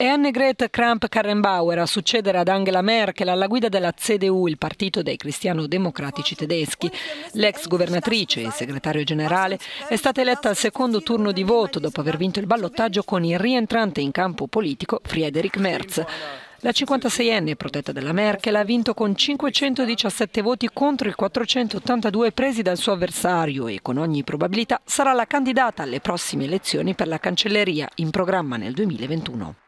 È Annegret Kramp-Karrenbauer a succedere ad Angela Merkel alla guida della CDU, il partito dei cristiano-democratici tedeschi. L'ex governatrice e segretario generale è stata eletta al secondo turno di voto dopo aver vinto il ballottaggio con il rientrante in campo politico Friedrich Merz. La 56enne protetta della Merkel ha vinto con 517 voti contro i 482 presi dal suo avversario e con ogni probabilità sarà la candidata alle prossime elezioni per la cancelleria in programma nel 2021.